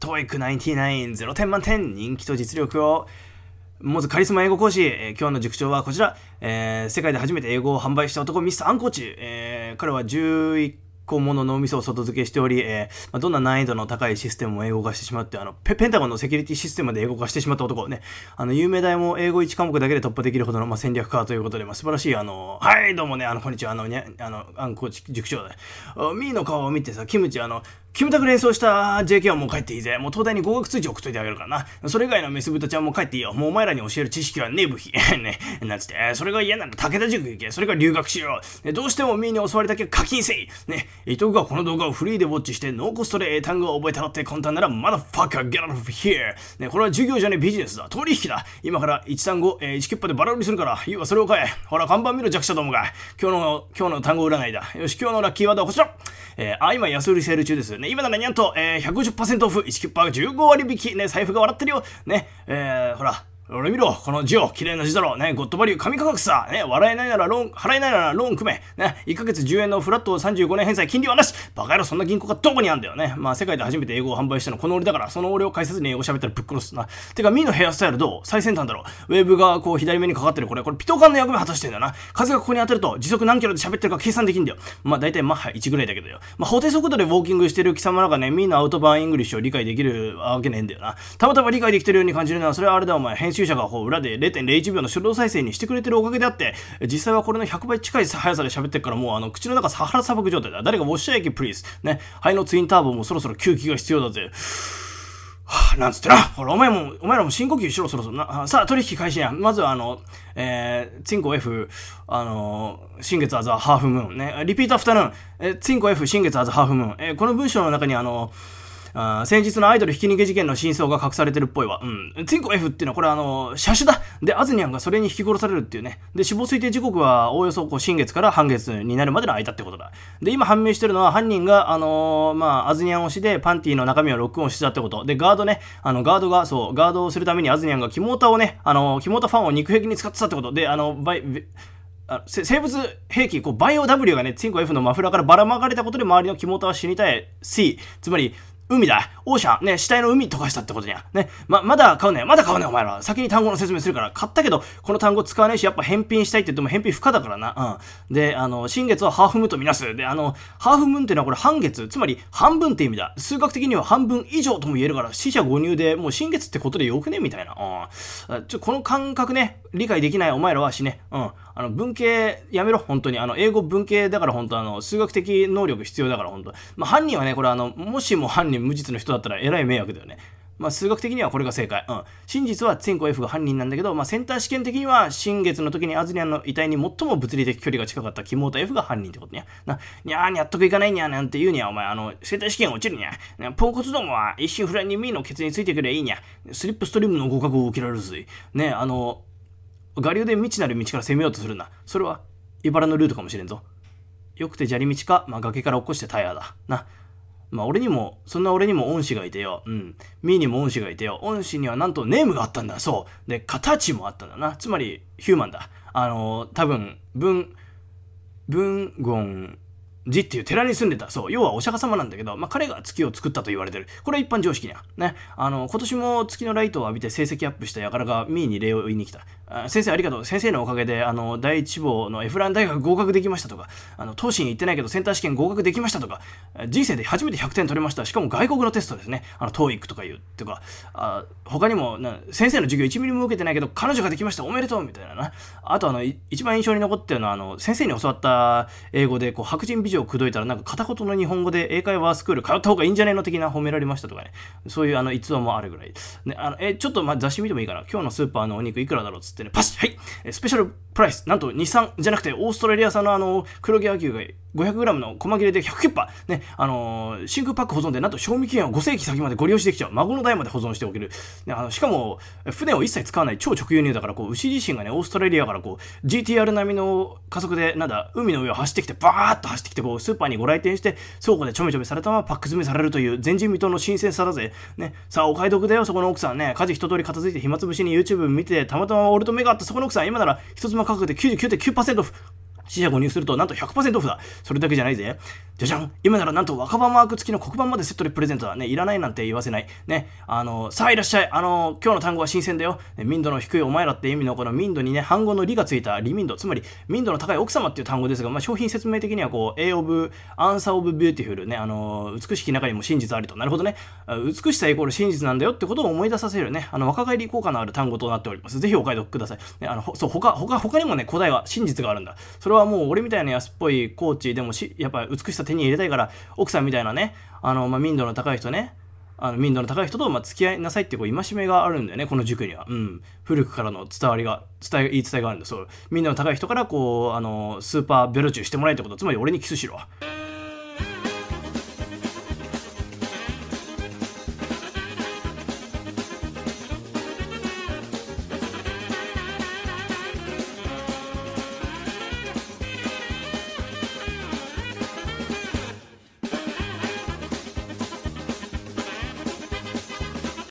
トイック9 9 0点満点、人気と実力を持つカリスマ英語講師、えー、今日の塾長はこちら、えー、世界で初めて英語を販売した男、ミスター・アンコーチ、えー、彼は11個もの脳みそを外付けしており、えーまあ、どんな難易度の高いシステムを英語化してしまって、あのペペンタゴンのセキュリティシステムで英語化してしまった男、ね、あの有名大も英語1科目だけで突破できるほどの、まあ、戦略家ということで、まあ、素晴らしい、あの、はい、どうもね、あの、こんにちは、あの、ね、あの、アンコーチ塾長だ。ミーの顔を見てさ、キムチ、あの、キムタク連想した JK はもう帰っていいぜ。もう東大に合格通知送っといてあげるからな。それ以外のメス豚ちゃんも帰っていいよ。もうお前らに教える知識はねえ部費。ね。なんつって、それが嫌なら武田塾行け。それが留学しよう。どうしてもみーに教わりだけ課金せい。ね。伊藤がこの動画をフリーでウォッチして、ノーコストで英単語を覚えたらって簡単なら、まだファッカー、ゲ e t out o ね。これは授業じゃねえビジネスだ。取引だ。今から1単語、えー、1キッパでバラ売りするから、いいわ、それを買え。ほら、看板見ろ弱者どもが。今日の、今日の単語占いだ。よし、今日のラッキーワードはこちら。えー、あ、今安売りセール中です。ね。今ならにんと、えー、150%オフ、1 9パー15割引き、ね、財布が笑ってるよ。ね、えー、ほら、俺見ろ、この字を、綺麗な字だろ、ね、ゴッドバリュー、神価格さ、ね、笑えないならローン、払えないならローン組め、ね、1ヶ月10円のフラット35年返済、金利はなし、バカ野郎、そんな銀行がどこにあんだよね。まあ、世界で初めて英語を販売したの、この俺だから、その俺を解説に英語喋ったらぶっ殺すな。てか、ミーのヘアスタイルどう最先端だろ。ウェーブがこう、左目にかかってる、これ、これ、ピトカンの役目果たしてんだよな。風がここに当たると、時速何キロで喋ってるか計算できんだよ。まあ、大体マッハ1ぐらいだけどよ。まあ、法定速度でウォーキングしてる貴様らがね、ミーのアウトバーンイングリッシュを理解できるわけねえんだよな。たまたま理解できてるように感じるのは、それはあれだ、お前、編集注者が裏で0.01秒の初動再生にしてくれてるおかげであって、実際はこれの100倍近い速さで喋ってるからもうあの口の中サハラ砂漠状態だ。誰かウォッシャー駅プリーズ。ね。肺のツインターボもそろそろ吸気が必要だぜ。はあ、なんつってな。ほら、お前も、お前らも深呼吸しろ、そろそろな。さあ、取引開始や。まずは、あの、えー、ツインコ F、あのー、新月アザハーフムーンね。リピートアフタヌーン、えー、ツインコ F、新月アザハーフムーン。えー、この文章の中に、あのーあ先日のアイドルひき逃げ事件の真相が隠されてるっぽいわ。うん。ツインコ F っていうのは、これあの、車種だで、アズニャンがそれに引き殺されるっていうね。で、死亡推定時刻は、おおよそこう新月から半月になるまでの間ってことだ。で、今判明してるのは、犯人が、あのー、まあ、アズニャン推しで、パンティの中身をロックオンしてたってこと。で、ガードね、あの、ガードが、そう、ガードをするためにアズニャンがキモータをね、あのー、キモータファンを肉壁に使ってたってこと。で、あの、バイ、あ生物兵器、こう、バイオ W がね、ツインコ F のマフラーからばらまかれたことで周りの肝タは死にたい C、つまり、海だ。オーシャン。ね、死体の海溶かしたってことにゃね。ま、まだ買うね。まだ買うね、お前ら。先に単語の説明するから。買ったけど、この単語使わねえし、やっぱ返品したいって言っても返品不可だからな。うん。で、あの、新月はハーフムーンとみなす。で、あの、ハーフムーンってのはこれ半月、つまり半分って意味だ。数学的には半分以上とも言えるから、死者誤入でもう新月ってことでよくねみたいな。うん。ちょ、この感覚ね、理解できないお前らはしね。うん。あの、文系やめろ、本当に。あの、英語文系だから本当あの、数学的能力必要だから本当まあ、犯人はね、これあの、もしも犯人に無実の人だったらえらい迷惑だよね。まあ、数学的にはこれが正解。うん。真実は千古 F が犯人なんだけど、まあ、センター試験的には、新月の時にアズニャンの遺体に最も物理的距離が近かったキモータ F が犯人ってことね。な、にゃーにとくいかないにゃーなんて言うにゃ、お前、あの、センター試験落ちるにゃ。ポンコツどもは一心不乱にミーのケツについてくれいいにゃ。スリップストリームの合格を受けられるぜ。ねあの、我流で未知なる道から攻めようとするな。それは、茨のルートかもしれんぞ。よくて砂利道か、まあ、崖から落っこしてタイヤだ。な。まあ俺にも、そんな俺にも恩師がいてよ。うん。ミーにも恩師がいてよ。恩師にはなんとネームがあったんだ。そう。で、形もあったんだな。つまり、ヒューマンだ。あのー、多分、文、文言寺っていう寺に住んでた。そう。要はお釈迦様なんだけど、まあ彼が月を作ったと言われてる。これは一般常識な。ね。あの、今年も月のライトを浴びて成績アップしたやからがミーに礼を言いに来た。先生ありがとう。先生のおかげで、あの、第一志望のエフラン大学合格できましたとか、あの、東進行ってないけどセンター試験合格できましたとか、人生で初めて100点取れました。しかも外国のテストですね。あの、TOEIC とかいう、とか、あ他にもな、先生の授業1ミリも受けてないけど、彼女ができました。おめでとうみたいなな。あと、あの、一番印象に残ってるのは、あの、先生に教わった英語で、こう、白人美女を口説いたら、なんか片言の日本語で英会話スクール通った方がいいんじゃねえの的な褒められましたとかね。そういう、あの、逸話もあるぐらい。ね、あの、え、ちょっと、ま、雑誌見てもいいかな。今日のスーパーのお肉いくらだろうつって。ってね、パシッはい、スペシャルプライス、なんと23じゃなくて、オーストラリア産のあの黒毛和牛が 500g の細切れで109羽、ね、あのー、真空パック保存で、なんと賞味期限を5世紀先までご利用してきちゃう、孫の代まで保存しておける、ね、あのしかも、船を一切使わない超直輸入だから、こう牛自身がね、オーストラリアからこう GTR 並みの加速で、なんだ、海の上を走ってきて、バーッと走ってきて、こうスーパーにご来店して、倉庫でちょめちょめされたままパック詰めされるという、前人未到の新鮮さだぜ。ね、さあ、お買い得だよ、そこの奥さんね、家事一通り片付いて暇つぶしに YouTube 見て、たまたま俺と目があったそこの奥さん、今なら一つま価格で99.9%オフ死者購入するとなんと100%オフだそれだけじゃないぜじゃじゃん今ならなんと若葉マーク付きの黒板までセットでプレゼントだねいらないなんて言わせないねあのさあいらっしゃいあの今日の単語は新鮮だよ、ね、民度の低いお前らって意味のこの民度にね半語の理がついた理民度つまり民度の高い奥様っていう単語ですが、まあ、商品説明的にはこう A of Answer of Beautiful ねあの美しき中にも真実ありとなるほどね美しさイコール真実なんだよってことを思い出させるねあの若返り効果のある単語となっておりますぜひお買い得ください、ね、あのそう他他他にもね答えは真実があるんだそれははもう俺みたいな安っぽいコーチでもし、やっぱ美しさ手に入れたいから、奥さんみたいなね、あの、まあ、民度の高い人ね、あの、民度の高い人と、ま、付き合いなさいってこう、戒めがあるんだよね、この塾には。うん。古くからの伝わりが、伝え、言い伝えがあるんだ。そう。民度の高い人から、こう、あの、スーパーベロチューしてもらえってこと。つまり俺にキスしろ。